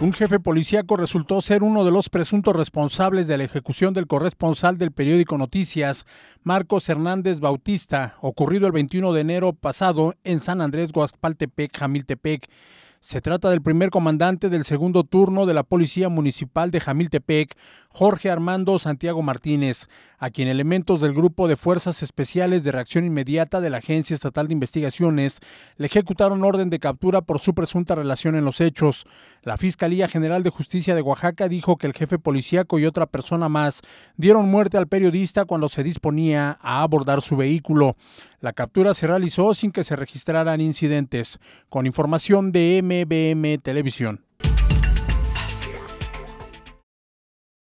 Un jefe policíaco resultó ser uno de los presuntos responsables de la ejecución del corresponsal del periódico Noticias, Marcos Hernández Bautista, ocurrido el 21 de enero pasado en San Andrés Guaspaltepec, Jamiltepec. Se trata del primer comandante del segundo turno de la Policía Municipal de Jamiltepec, Jorge Armando Santiago Martínez, a quien elementos del Grupo de Fuerzas Especiales de Reacción Inmediata de la Agencia Estatal de Investigaciones le ejecutaron orden de captura por su presunta relación en los hechos. La Fiscalía General de Justicia de Oaxaca dijo que el jefe policíaco y otra persona más dieron muerte al periodista cuando se disponía a abordar su vehículo. La captura se realizó sin que se registraran incidentes. Con información de MBM Televisión.